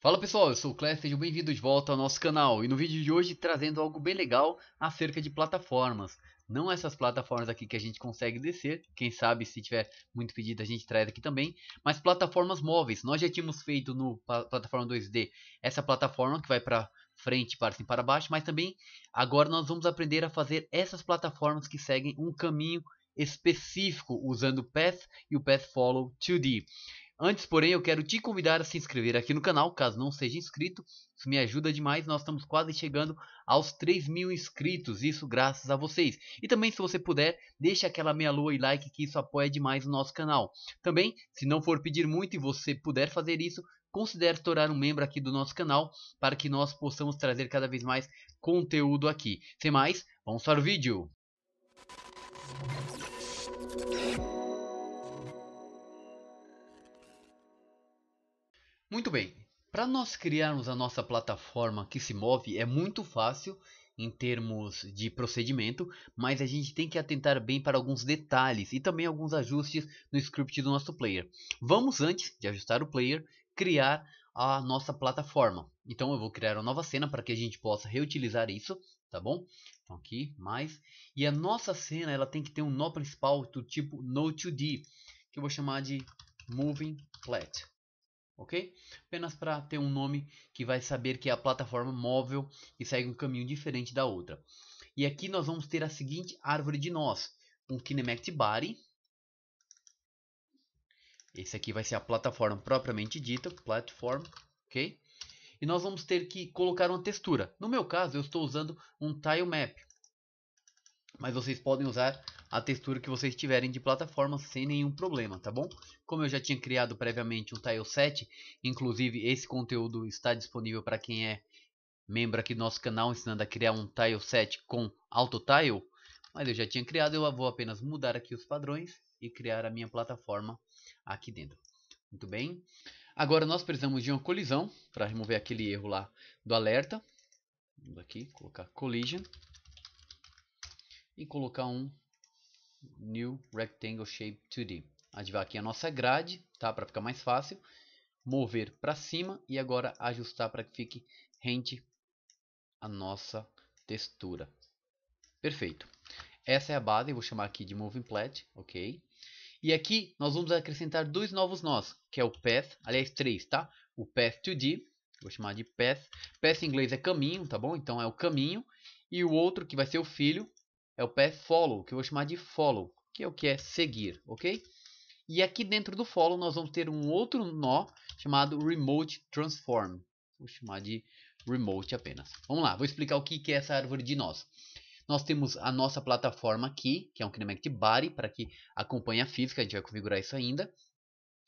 Fala pessoal, eu sou o Clé, sejam bem-vindos de volta ao nosso canal e no vídeo de hoje trazendo algo bem legal acerca de plataformas. Não essas plataformas aqui que a gente consegue descer, quem sabe se tiver muito pedido a gente traz aqui também, mas plataformas móveis. Nós já tínhamos feito no plataforma 2D essa plataforma que vai para frente, para cima, para baixo, mas também agora nós vamos aprender a fazer essas plataformas que seguem um caminho específico usando o Path e o Path Follow 2D. Antes, porém, eu quero te convidar a se inscrever aqui no canal, caso não seja inscrito. Isso me ajuda demais, nós estamos quase chegando aos 3 mil inscritos, isso graças a vocês. E também, se você puder, deixa aquela meia-lua e like, que isso apoia demais o nosso canal. Também, se não for pedir muito e você puder fazer isso, considere tornar um membro aqui do nosso canal, para que nós possamos trazer cada vez mais conteúdo aqui. Sem mais, vamos para o vídeo! Muito bem, para nós criarmos a nossa plataforma que se move é muito fácil em termos de procedimento, mas a gente tem que atentar bem para alguns detalhes e também alguns ajustes no script do nosso player. Vamos antes de ajustar o player, criar a nossa plataforma. Então eu vou criar uma nova cena para que a gente possa reutilizar isso, tá bom? Então aqui, mais. E a nossa cena ela tem que ter um nó principal do tipo node 2 d que eu vou chamar de Moving Flat ok? Apenas para ter um nome que vai saber que é a plataforma móvel e segue um caminho diferente da outra. E aqui nós vamos ter a seguinte árvore de nós, um Kinemact Body. Esse aqui vai ser a plataforma propriamente dita, platform, ok? E nós vamos ter que colocar uma textura. No meu caso, eu estou usando um tile map, mas vocês podem usar a textura que vocês tiverem de plataforma sem nenhum problema, tá bom? Como eu já tinha criado previamente um tile set, inclusive esse conteúdo está disponível para quem é membro aqui do nosso canal ensinando a criar um tile set com tile, mas eu já tinha criado, eu vou apenas mudar aqui os padrões e criar a minha plataforma aqui dentro. Muito bem. Agora nós precisamos de uma colisão para remover aquele erro lá do alerta. Vamos aqui, colocar collision e colocar um new rectangle shape 2D. Ativar aqui a nossa grade, tá? Para ficar mais fácil. Mover para cima e agora ajustar para que fique rente a nossa textura. Perfeito. Essa é a base, eu vou chamar aqui de Moving Plat, ok? E aqui nós vamos acrescentar dois novos nós, que é o Path, aliás três, tá? O Path 2D, vou chamar de Path. Path em inglês é caminho, tá bom? Então é o caminho. E o outro que vai ser o filho, é o pé follow, que eu vou chamar de follow, que é o que é seguir, ok? E aqui dentro do follow nós vamos ter um outro nó chamado remote transform. Vou chamar de remote apenas. Vamos lá, vou explicar o que é essa árvore de nós. Nós temos a nossa plataforma aqui, que é um Kinematic Body, para que acompanhe a física, a gente vai configurar isso ainda.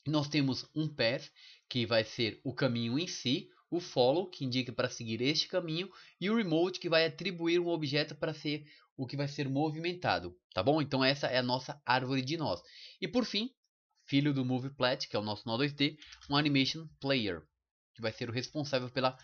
Nós temos um path, que vai ser o caminho em si, o follow, que indica para seguir este caminho, e o remote, que vai atribuir um objeto para ser o que vai ser movimentado, tá bom? Então essa é a nossa árvore de nós. E por fim, filho do MovePlat, que é o nosso nó 2D, um Animation Player, que vai ser o responsável pela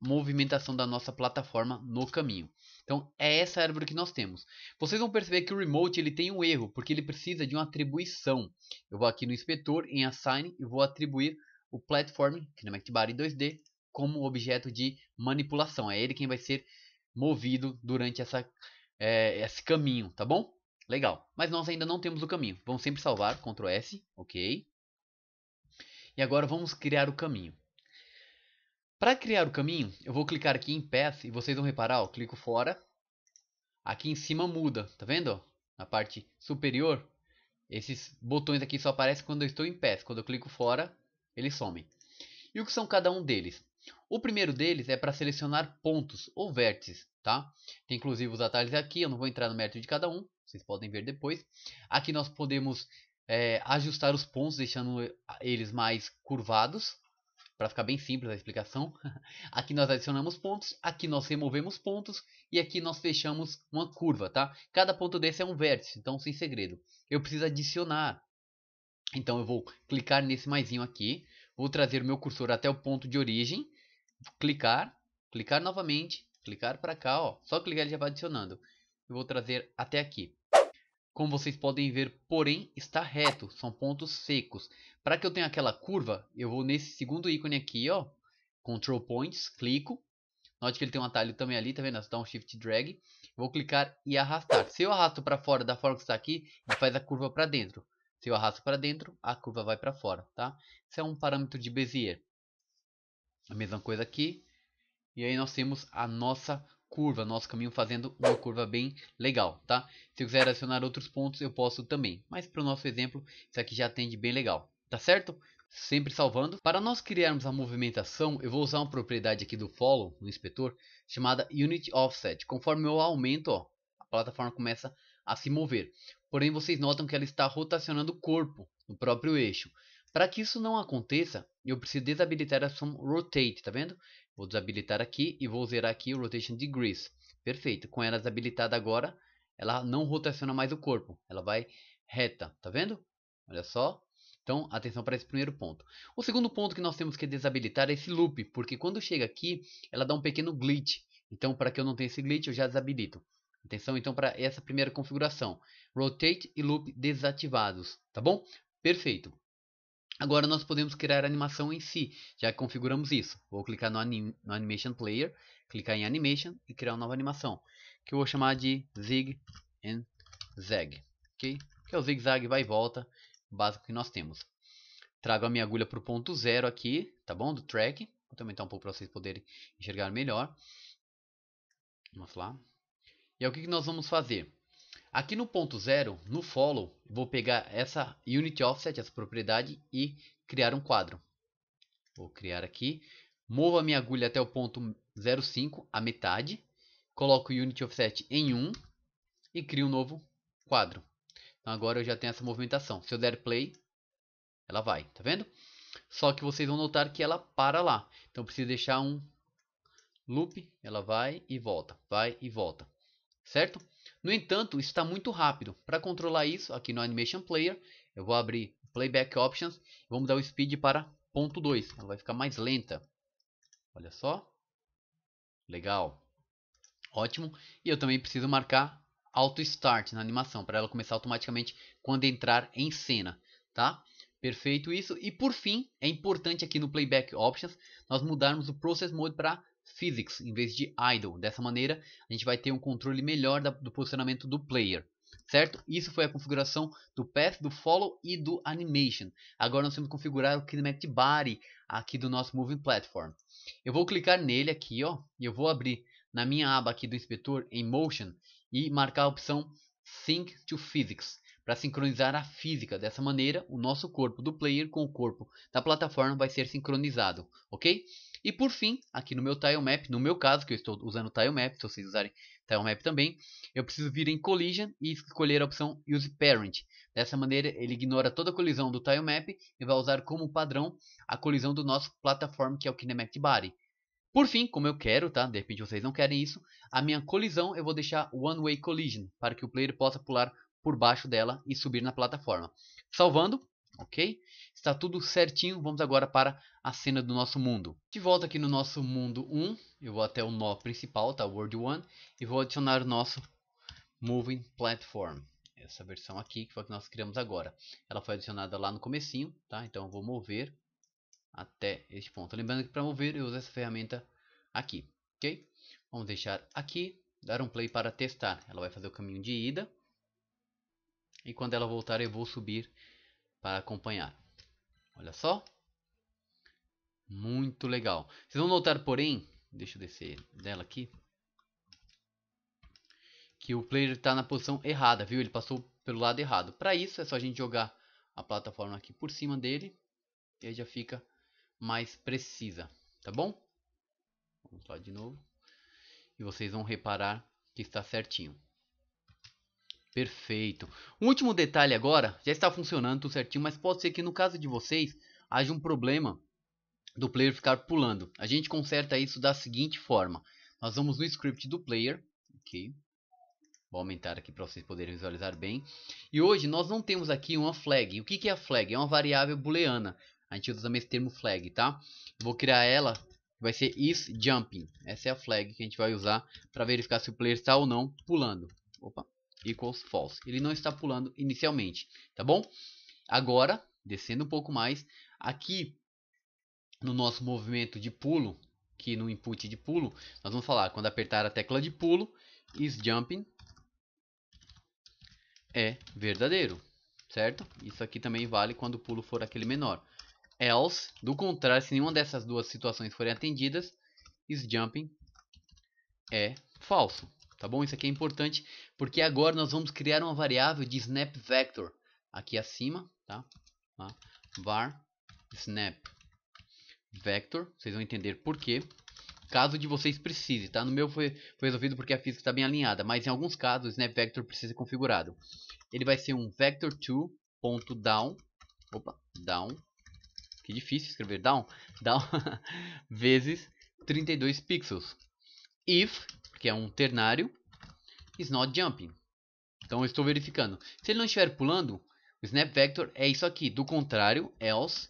movimentação da nossa plataforma no caminho. Então é essa árvore que nós temos. Vocês vão perceber que o Remote ele tem um erro, porque ele precisa de uma atribuição. Eu vou aqui no inspetor, em Assign, e vou atribuir o Platform, que é em 2D, como objeto de manipulação. É ele quem vai ser movido durante essa é, esse caminho, tá bom? Legal. Mas nós ainda não temos o caminho. Vamos sempre salvar, Ctrl S, ok. E agora vamos criar o caminho. Para criar o caminho, eu vou clicar aqui em Path e vocês vão reparar, ó, clico fora. Aqui em cima muda, tá vendo? Na parte superior, esses botões aqui só aparecem quando eu estou em Path. Quando eu clico fora, eles somem. E o que são cada um deles? O primeiro deles é para selecionar pontos ou vértices tá? Tem inclusive os atalhos aqui, eu não vou entrar no mérito de cada um, vocês podem ver depois. Aqui nós podemos é, ajustar os pontos, deixando eles mais curvados, para ficar bem simples a explicação. aqui nós adicionamos pontos, aqui nós removemos pontos e aqui nós fechamos uma curva, tá? Cada ponto desse é um vértice, então sem segredo. Eu preciso adicionar, então eu vou clicar nesse maisinho aqui, vou trazer o meu cursor até o ponto de origem, clicar, clicar novamente clicar para cá, ó. Só clicar ele já vai adicionando. Eu vou trazer até aqui. Como vocês podem ver, porém, está reto, são pontos secos. Para que eu tenha aquela curva, eu vou nesse segundo ícone aqui, ó, Control Points, clico. Note que ele tem um atalho também ali, tá vendo? Você dá um Shift Drag. Vou clicar e arrastar. Se eu arrasto para fora da forma que está aqui, ele faz a curva para dentro. Se eu arrasto para dentro, a curva vai para fora, tá? Isso é um parâmetro de Bezier. A mesma coisa aqui. E aí nós temos a nossa curva, nosso caminho fazendo uma curva bem legal, tá? Se eu quiser adicionar outros pontos, eu posso também. Mas para o nosso exemplo, isso aqui já atende bem legal, tá certo? Sempre salvando. Para nós criarmos a movimentação, eu vou usar uma propriedade aqui do follow, no inspetor, chamada unit offset. Conforme eu aumento, ó, a plataforma começa a se mover. Porém, vocês notam que ela está rotacionando o corpo no próprio eixo. Para que isso não aconteça, eu preciso desabilitar a opção Rotate, tá vendo? Vou desabilitar aqui e vou zerar aqui o Rotation Degrees. Perfeito. Com ela desabilitada agora, ela não rotaciona mais o corpo. Ela vai reta. Tá vendo? Olha só. Então, atenção para esse primeiro ponto. O segundo ponto que nós temos que desabilitar é esse loop. Porque quando chega aqui, ela dá um pequeno glitch. Então, para que eu não tenha esse glitch, eu já desabilito. Atenção então para essa primeira configuração. Rotate e loop desativados, tá bom? Perfeito. Agora nós podemos criar a animação em si, já configuramos isso. Vou clicar no, anim, no Animation Player, clicar em Animation e criar uma nova animação, que eu vou chamar de Zig and Zag, ok? Que é o zigue-zague vai e volta, básico que nós temos. Trago a minha agulha para o ponto zero aqui, tá bom? Do track. Vou aumentar um pouco para vocês poderem enxergar melhor. Vamos lá. E o que, que nós vamos fazer? Aqui no ponto zero, no follow, vou pegar essa unit offset, essa propriedade e criar um quadro. Vou criar aqui, movo a minha agulha até o ponto 0,5, a metade, coloco o unit offset em 1 e crio um novo quadro. Então agora eu já tenho essa movimentação. Se eu der play, ela vai, tá vendo? Só que vocês vão notar que ela para lá. Então preciso deixar um loop, ela vai e volta, vai e volta, certo? No entanto, está muito rápido. Para controlar isso, aqui no Animation Player, eu vou abrir Playback Options. Vamos dar o Speed para 0.2. Ela vai ficar mais lenta. Olha só. Legal. Ótimo. E eu também preciso marcar Auto Start na animação. Para ela começar automaticamente quando entrar em cena. Tá? Perfeito isso. E por fim, é importante aqui no Playback Options, nós mudarmos o Process Mode para physics em vez de idle. Dessa maneira, a gente vai ter um controle melhor da, do posicionamento do player. Certo? Isso foi a configuração do path, do follow e do animation. Agora nós temos que configurar o kinematic body aqui do nosso moving platform. Eu vou clicar nele aqui, ó, e eu vou abrir na minha aba aqui do inspetor em motion e marcar a opção sync to physics para sincronizar a física. Dessa maneira, o nosso corpo do player com o corpo da plataforma vai ser sincronizado, ok? E por fim, aqui no meu tilemap, no meu caso, que eu estou usando tilemap, se vocês usarem tilemap também, eu preciso vir em collision e escolher a opção use parent. Dessa maneira, ele ignora toda a colisão do tilemap e vai usar como padrão a colisão do nosso plataforma, que é o kinematic body. Por fim, como eu quero, tá? De repente vocês não querem isso, a minha colisão eu vou deixar one way collision, para que o player possa pular por baixo dela e subir na plataforma. Salvando, ok? Está tudo certinho, vamos agora para a cena do nosso mundo. De volta aqui no nosso mundo 1, eu vou até o nó principal, tá? World 1, e vou adicionar o nosso Moving Platform. Essa versão aqui, que foi a que nós criamos agora. Ela foi adicionada lá no comecinho, tá? Então eu vou mover até este ponto. Lembrando que para mover eu uso essa ferramenta aqui, ok? Vamos deixar aqui, dar um play para testar. Ela vai fazer o caminho de ida. E quando ela voltar eu vou subir para acompanhar. Olha só. Muito legal. Vocês vão notar, porém, deixa eu descer dela aqui, que o player está na posição errada, viu? Ele passou pelo lado errado. Para isso, é só a gente jogar a plataforma aqui por cima dele, e aí já fica mais precisa, tá bom? Vamos lá de novo. E vocês vão reparar que está certinho. Perfeito. Um último detalhe agora, já está funcionando tudo certinho, mas pode ser que no caso de vocês haja um problema do player ficar pulando. A gente conserta isso da seguinte forma. Nós vamos no script do player, ok? Vou aumentar aqui para vocês poderem visualizar bem. E hoje nós não temos aqui uma flag. O que, que é a flag? É uma variável booleana. A gente usa também esse termo flag, tá? vou criar ela, vai ser isJumping. Essa é a flag que a gente vai usar para verificar se o player está ou não pulando. Opa, equals false. Ele não está pulando inicialmente, tá bom? Agora, descendo um pouco mais, aqui no nosso movimento de pulo, que no input de pulo, nós vamos falar quando apertar a tecla de pulo, is jumping é verdadeiro, certo? Isso aqui também vale quando o pulo for aquele menor. Else, do contrário, se nenhuma dessas duas situações forem atendidas, is jumping é falso tá bom? Isso aqui é importante porque agora nós vamos criar uma variável de snap vector aqui acima, tá? Lá, var snap vector, vocês vão entender por quê. Caso de vocês precise, tá? No meu foi, foi resolvido porque a física está bem alinhada, mas em alguns casos o snap vector precisa ser configurado. Ele vai ser um vector2.down, opa, down, que difícil escrever down, down vezes 32 pixels if, que é um ternário, is not jumping. Então eu estou verificando. Se ele não estiver pulando, o snap vector é isso aqui. Do contrário, else,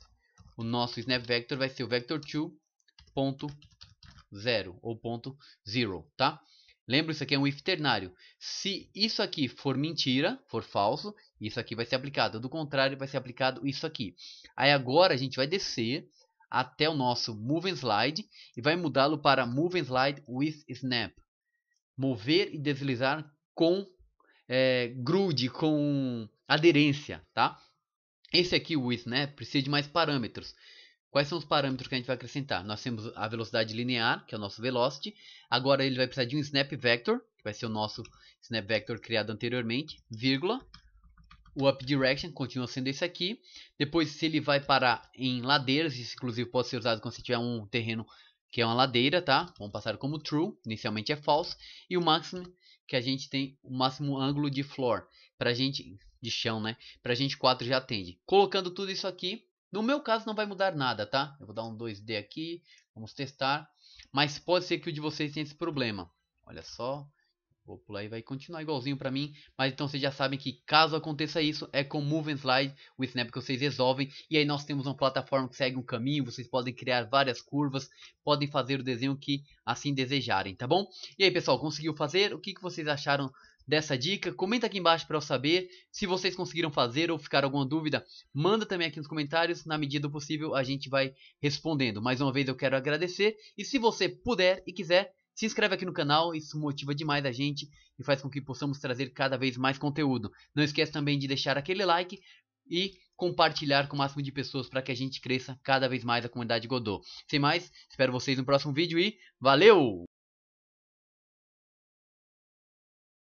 o nosso snap vector vai ser o vector2.0 ou ponto zero, tá? Lembra, isso aqui é um if ternário. Se isso aqui for mentira, for falso, isso aqui vai ser aplicado. Do contrário, vai ser aplicado isso aqui. Aí agora a gente vai descer até o nosso Move and Slide e vai mudá-lo para Move and Slide with Snap. Mover e deslizar com é, grude, com aderência, tá? Esse aqui, o Snap, precisa de mais parâmetros. Quais são os parâmetros que a gente vai acrescentar? Nós temos a velocidade linear, que é o nosso velocity. Agora ele vai precisar de um snap vector, que vai ser o nosso snap vector criado anteriormente, vírgula, o up direction continua sendo esse aqui. Depois, se ele vai parar em ladeiras, isso inclusive pode ser usado quando você tiver um terreno que é uma ladeira, tá? Vamos passar como true, inicialmente é false. E o máximo, que a gente tem o máximo ângulo de floor, pra gente, de chão, né? Pra gente 4 já atende. Colocando tudo isso aqui, no meu caso não vai mudar nada, tá? Eu vou dar um 2D aqui, vamos testar. Mas pode ser que o de vocês tenha esse problema. Olha só, Vou pular e vai continuar igualzinho pra mim. Mas então vocês já sabem que caso aconteça isso, é com Move and Slide, o Snap que vocês resolvem. E aí nós temos uma plataforma que segue um caminho, vocês podem criar várias curvas, podem fazer o desenho que assim desejarem, tá bom? E aí pessoal, conseguiu fazer? O que, que vocês acharam dessa dica. Comenta aqui embaixo para eu saber se vocês conseguiram fazer ou ficar alguma dúvida. Manda também aqui nos comentários, na medida do possível a gente vai respondendo. Mais uma vez eu quero agradecer e se você puder e quiser, se inscreve aqui no canal, isso motiva demais a gente e faz com que possamos trazer cada vez mais conteúdo. Não esquece também de deixar aquele like e compartilhar com o máximo de pessoas para que a gente cresça cada vez mais a comunidade Godot. Sem mais, espero vocês no próximo vídeo e valeu!